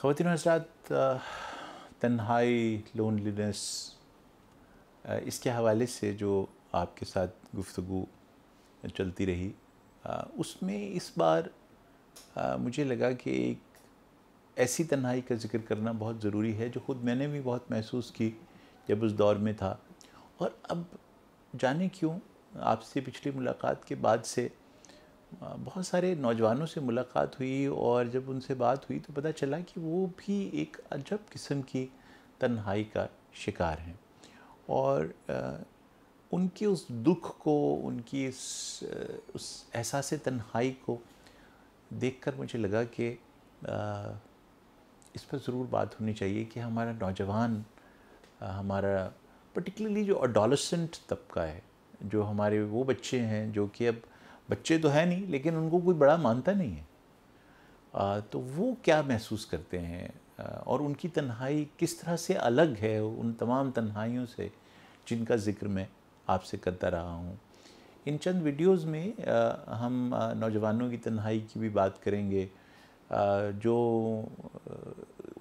ख़वान हजरात तन्हाई लोनलीनेस इसके हवाले से जो आपके साथ गुफ्तु चलती रही उसमें इस बार मुझे लगा कि एक ऐसी तन्हाई का जिक्र करना बहुत ज़रूरी है जो ख़ुद मैंने भी बहुत महसूस की जब उस दौर में था और अब जाने क्यों आपसे पिछली मुलाकात के बाद से बहुत सारे नौजवानों से मुलाकात हुई और जब उनसे बात हुई तो पता चला कि वो भी एक अजब किस्म की तन्हाई का शिकार हैं और उनके उस दुख को उनकी इस उस एहसास तन्हाई को देखकर मुझे लगा कि इस पर ज़रूर बात होनी चाहिए कि हमारा नौजवान हमारा पर्टिकुलरली जो अडोलसेंट तबका है जो हमारे वो बच्चे हैं जो कि अब बच्चे तो हैं नहीं लेकिन उनको कोई बड़ा मानता नहीं है आ, तो वो क्या महसूस करते हैं आ, और उनकी तन्हाई किस तरह से अलग है उन तमाम तन्हाइयों से जिनका ज़िक्र मैं आपसे करता रहा हूँ इन चंद वीडियोस में आ, हम नौजवानों की तन्हाई की भी बात करेंगे जो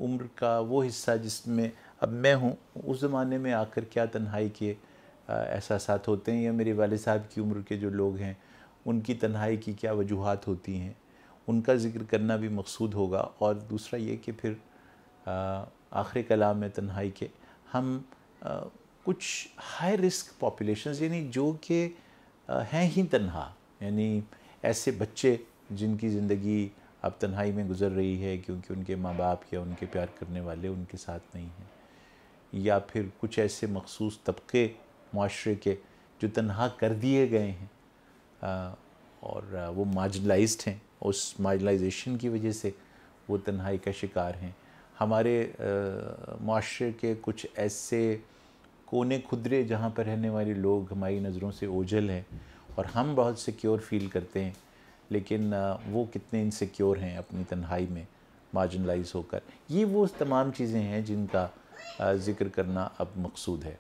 उम्र का वो हिस्सा जिसमें अब मैं हूँ उस ज़माने में आकर क्या तन्हाई के एहसास होते हैं या मेरे वाले साहब की उम्र के जो लोग हैं उनकी तन्हाई की क्या वजूहत होती हैं उनका ज़िक्र करना भी मकसूद होगा और दूसरा ये कि फिर आखिर कलाम में तन्हाई के हम आ, कुछ हाई रिस्क पॉपुलेशन यानी जो कि हैं ही तन्हा यानी ऐसे बच्चे जिनकी ज़िंदगी अब तन्हाई में गुजर रही है क्योंकि उनके माँ बाप या उनके प्यार करने वाले उनके साथ नहीं हैं या फिर कुछ ऐसे मखसूस तबके माशरे के जो तन्हा कर दिए गए हैं और वो मार्जिनलाइज्ड हैं उस मार्जिनलाइजेशन की वजह से वो तन्हाई का शिकार हैं हमारे माशरे के कुछ ऐसे कोने खुदरे जहाँ पर रहने वाले लोग हमारी नज़रों से ओझल हैं और हम बहुत सिक्योर फील करते हैं लेकिन वो कितने इनसिक्योर हैं अपनी तन्हाई में मार्जिनलाइज होकर ये वो तमाम चीज़ें हैं जिनका ज़िक्र करना अब मकसूद है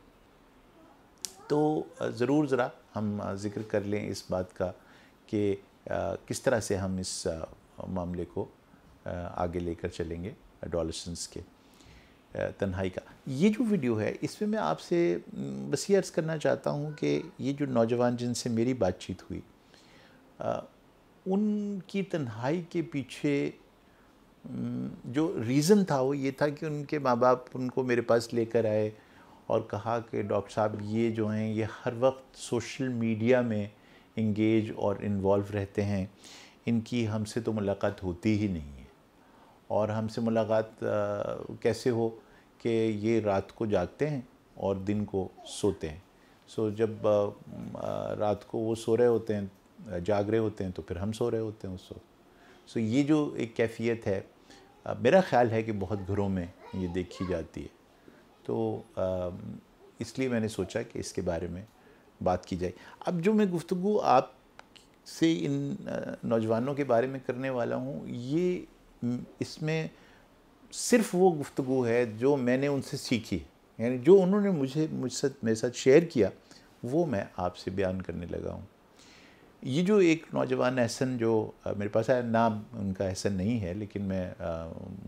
तो ज़रूर ज़रा हम जिक्र कर लें इस बात का कि किस तरह से हम इस मामले को आगे लेकर चलेंगे डॉलसन्स के तन्हाई का ये जो वीडियो है इसमें मैं आपसे बस ये अर्ज़ करना चाहता हूँ कि ये जो नौजवान जिनसे मेरी बातचीत हुई उनकी तन्हाई के पीछे जो रीज़न था वो ये था कि उनके माँ बाप उनको मेरे पास लेकर आए और कहा कि डॉक्टर साहब ये जो हैं ये हर वक्त सोशल मीडिया में इंगेज और इन्वॉल्व रहते हैं इनकी हमसे तो मुलाकात होती ही नहीं है और हमसे मुलाकात कैसे हो कि ये रात को जागते हैं और दिन को सोते हैं सो जब रात को वो सो रहे होते हैं जाग रहे होते हैं तो फिर हम सो रहे होते हैं उस वक्त सो ये जो एक कैफियत है मेरा ख्याल है कि बहुत घरों में ये देखी जाती है तो इसलिए मैंने सोचा कि इसके बारे में बात की जाए अब जो मैं गुफ्तु आप से इन नौजवानों के बारे में करने वाला हूँ ये इसमें सिर्फ वो गुफ्तु है जो मैंने उनसे सीखी यानी जो उन्होंने मुझे मुझसे मेरे साथ शेयर किया वो मैं आपसे बयान करने लगा हूँ ये जो एक नौजवान एहसन जो मेरे पास है नाम उनका एहसन नहीं है लेकिन मैं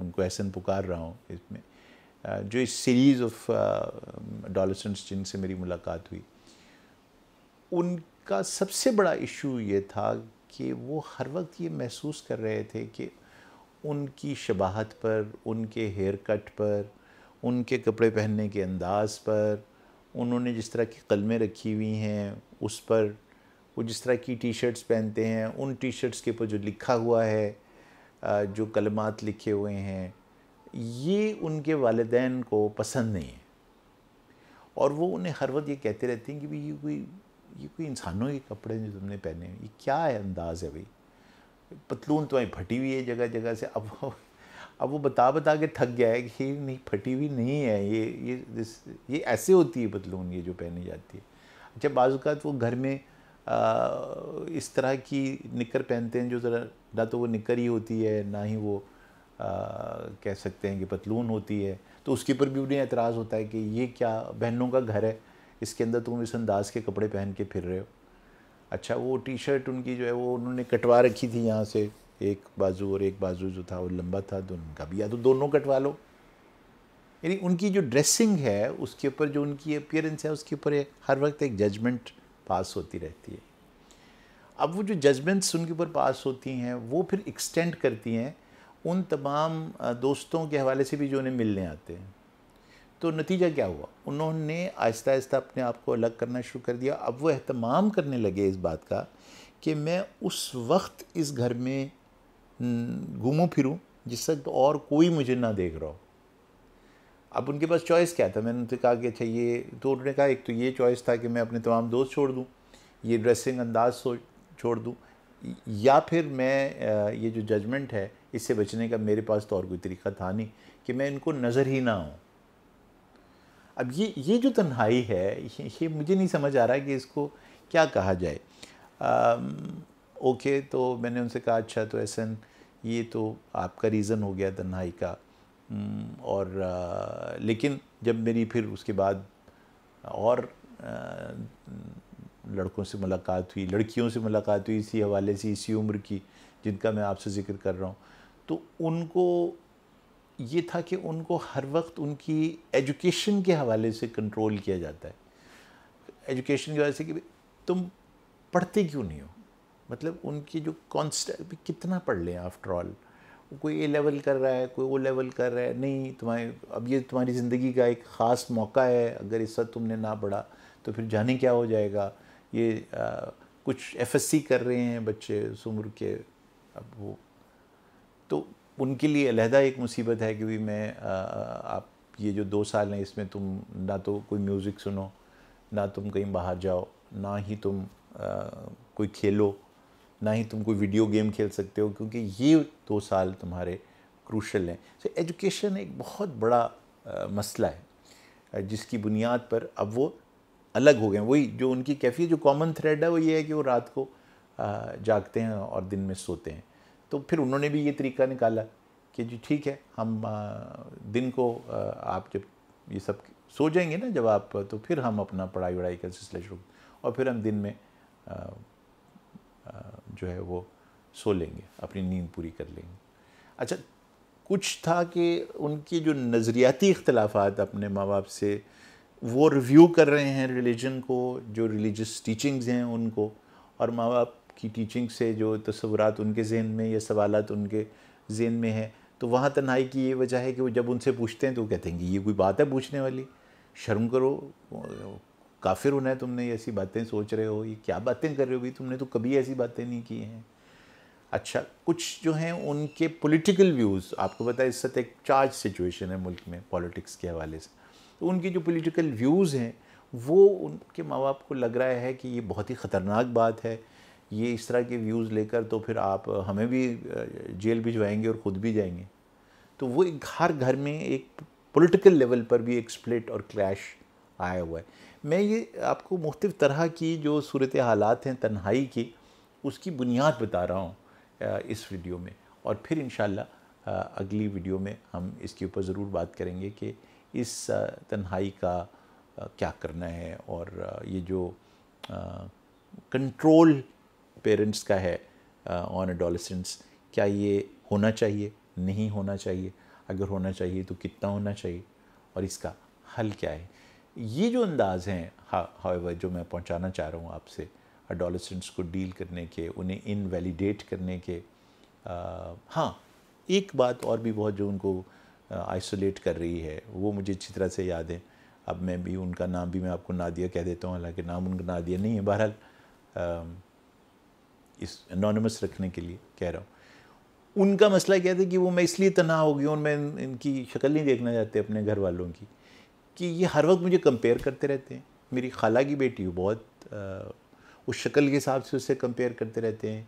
उनको एहसन पुकार रहा हूँ इसमें Uh, जो इस सीरीज़ ऑफ डॉलसेंट्स जिनसे मेरी मुलाकात हुई उनका सबसे बड़ा इशू ये था कि वो हर वक्त ये महसूस कर रहे थे कि उनकी शबाहत पर उनके हेयर कट पर उनके कपड़े पहनने के अंदाज पर उन्होंने जिस तरह की कलमें रखी हुई हैं उस पर वो जिस तरह की टी शर्ट्स पहनते हैं उन टी शर्ट्स के ऊपर जो लिखा हुआ है uh, जो कलमात लिखे हुए हैं ये उनके वालदेन को पसंद नहीं है और वो उन्हें हर वक्त ये कहते रहते हैं कि भाई ये कोई ये कोई इंसानों के कपड़े जो तुमने पहने हैं ये क्या है अंदाज़ है भाई पतलून तो वहीं फटी हुई है जगह जगह से अब अब वो बता बता के थक गया है कि नहीं फटी हुई नहीं है ये ये दिस ये ऐसे होती है पतलून ये जो पहनी जाती है अच्छा बाज़ात वो घर में आ, इस तरह की निकर पहनते हैं जो ज़रा ना तो वो निकर ही होती है ना ही वो कह सकते हैं कि पतलून होती है तो उसके ऊपर भी उन्हें एतराज़ होता है कि ये क्या बहनों का घर है इसके अंदर तुम इस अंदाज के कपड़े पहन के फिर रहे हो अच्छा वो टी शर्ट उनकी जो है वो उन्होंने कटवा रखी थी यहाँ से एक बाजू और एक बाजू जो था वो लंबा था तो उनका भी या तो दोनों कटवा लो यानी उनकी जो ड्रेसिंग है उसके ऊपर जो उनकी अपियरेंस है उसके ऊपर हर वक्त एक जजमेंट पास होती रहती है अब वो जो जजमेंट्स उनके ऊपर पास होती हैं वो फिर एक्सटेंड करती हैं उन तमाम दोस्तों के हवाले से भी जो उन्हें मिलने आते हैं तो नतीजा क्या हुआ उन्होंने आहिस्ता आहिस्ता अपने आप को अलग करना शुरू कर दिया अब वो अहतमाम करने लगे इस बात का कि मैं उस वक्त इस घर में घूमूँ फिरूँ जिस वक्त और कोई मुझे ना देख रहा हो अब उनके पास चॉइस क्या था मैंने उनसे कहा कि अच्छा ये तो उन्होंने कहा एक तो ये चॉइस था कि मैं अपने तमाम दोस्त छोड़ दूँ ये ड्रेसिंग अंदाज छोड़ दूँ या फिर मैं ये जो जजमेंट है इससे बचने का मेरे पास तो और कोई तरीका था नहीं कि मैं इनको नज़र ही ना आऊँ अब ये ये जो तन्हाई है ये, ये मुझे नहीं समझ आ रहा कि इसको क्या कहा जाए आ, ओके तो मैंने उनसे कहा अच्छा तो ऐसा ये तो आपका रीज़न हो गया तन्हाई का और आ, लेकिन जब मेरी फिर उसके बाद और आ, लड़कों से मुलाकात हुई लड़कियों से मुलाकात हुई इसी हवाले से इसी उम्र की जिनका मैं आपसे ज़िक्र कर रहा हूँ तो उनको ये था कि उनको हर वक्त उनकी एजुकेशन के हवाले से कंट्रोल किया जाता है एजुकेशन की वजह से कि तुम पढ़ते क्यों नहीं हो मतलब उनकी जो कॉन्स्ट कितना पढ़ लें आफ्टर ऑल कोई ए लेवल कर रहा है कोई वो लेवल कर रहा है नहीं तुम्हारे अब ये तुम्हारी ज़िंदगी का एक ख़ास मौका है अगर इस वक्त तुमने ना पढ़ा तो फिर जाने क्या हो जाएगा ये आ, कुछ एफएससी कर रहे हैं बच्चे उस उम्र के अब वो तो उनके लिए अलहदा एक मुसीबत है कि भाई मैं आ, आप ये जो दो साल हैं इसमें तुम ना तो कोई म्यूज़िक सुनो ना तुम कहीं बाहर जाओ ना ही तुम आ, कोई खेलो ना ही तुम कोई वीडियो गेम खेल सकते हो क्योंकि ये दो साल तुम्हारे क्रूशल हैं तो एजुकेशन एक बहुत बड़ा आ, मसला है जिसकी बुनियाद पर अब वो अलग हो गए वही जो उनकी कैफियत जो कॉमन थ्रेड है वो ये है कि वो रात को जागते हैं और दिन में सोते हैं तो फिर उन्होंने भी ये तरीका निकाला कि जी ठीक है हम दिन को आप जब ये सब सो जाएंगे ना जब आप तो फिर हम अपना पढ़ाई वढ़ाई का सिलसिला शुरू और फिर हम दिन में जो है वो सो लेंगे अपनी नींद पूरी कर लेंगे अच्छा कुछ था कि उनकी जो नज़रियाती इख्तलाफात अपने माँ बाप से वो रिव्यू कर रहे हैं रिलीजन को जो रिलीजस टीचिंग्स हैं उनको और माँ बाप की टीचिंग से जो तस्वुरात उनके जहन में या सवाल उनके जहन में है तो वहाँ तन्हाई की ये वजह है कि वो जब उनसे पूछते हैं तो वो कहते हैं कि ये कोई बात है पूछने वाली शर्म करो काफिर होना है तुमने ऐसी बातें सोच रहे हो ये क्या बातें कर रहे हो भाई तुमने तो कभी ऐसी बातें नहीं की हैं अच्छा कुछ जो हैं उनके पॉलिटिकल व्यूज़ आपको पता है इस सत एक चार्ज सिचुएशन है मुल्क में पॉलिटिक्स के हवाले से तो उनकी जो पॉलिटिकल व्यूज़ हैं वो उनके माँ बाप को लग रहा है कि ये बहुत ही ख़तरनाक बात है ये इस तरह के व्यूज़ लेकर तो फिर आप हमें भी जेल भिजवाएंगे और ख़ुद भी जाएंगे तो वो एक हर घर में एक पॉलिटिकल लेवल पर भी एक स्प्लिट और क्लैश आया हुआ है मैं ये आपको मुख्तफ तरह की जो सूरत हालात हैं तन्हाई की उसकी बुनियाद बता रहा हूँ इस वीडियो में और फिर इन अगली वीडियो में हम इसके ऊपर ज़रूर बात करेंगे कि इस तन्हाई का क्या करना है और ये जो कंट्रोल पेरेंट्स का है ऑन uh, एडोलिसेंट्स क्या ये होना चाहिए नहीं होना चाहिए अगर होना चाहिए तो कितना होना चाहिए और इसका हल क्या है ये जो अंदाज हैं हावेवर जो मैं पहुंचाना चाह रहा हूँ आपसे अडोलसेंट्स को डील करने के उन्हें इनवैलिडेट करने के आ, uh, हाँ एक बात और भी बहुत जो उनको आइसोलेट uh, कर रही है वो मुझे अच्छी तरह से याद है अब मैं भी उनका नाम भी मैं आपको नादिया कह देता हूँ हालांकि नाम उनका नादिया नहीं है बहरहाल um, इस अनोनमस रखने के लिए कह रहा हूँ उनका मसला क्या था कि वो मैं इसलिए तना हो गई और मैं इनकी शक्ल नहीं देखना चाहते अपने घर वालों की कि ये हर वक्त मुझे कंपेयर करते रहते हैं मेरी खाला की बेटी बहुत आ, उस शक्ल के हिसाब से उससे कंपेयर करते रहते हैं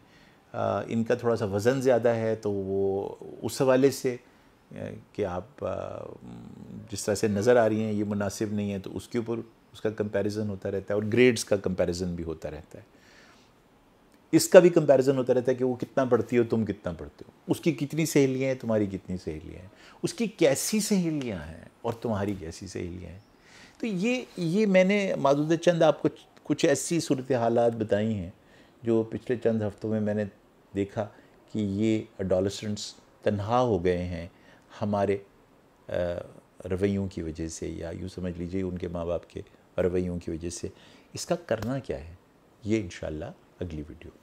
आ, इनका थोड़ा सा वज़न ज़्यादा है तो वो उस हवाले से कि आप जिस तरह से नज़र आ रही हैं ये मुनासिब नहीं है तो उसके ऊपर उसका कंपैरिजन होता रहता है और ग्रेड्स का कंपैरिजन भी होता रहता है इसका भी कंपैरिजन होता रहता है कि वो कितना पढ़ती हो तुम कितना पढ़ते हो उसकी कितनी सहेलियाँ हैं तुम्हारी कितनी सहेलियाँ हैं उसकी कैसी सहेलियाँ हैं और तुम्हारी कैसी सहेलियाँ हैं तो ये ये मैंने माधुद चंद आपको कुछ ऐसी सूरत हालात बताई हैं जो पिछले चंद हफ्तों में मैंने देखा कि ये अडोलसेंट्स तन्हा हो गए हैं हमारे रवैयों की वजह से या यूँ समझ लीजिए उनके माँ बाप के रवैयों की वजह से इसका करना क्या है ये इन अगली वीडियो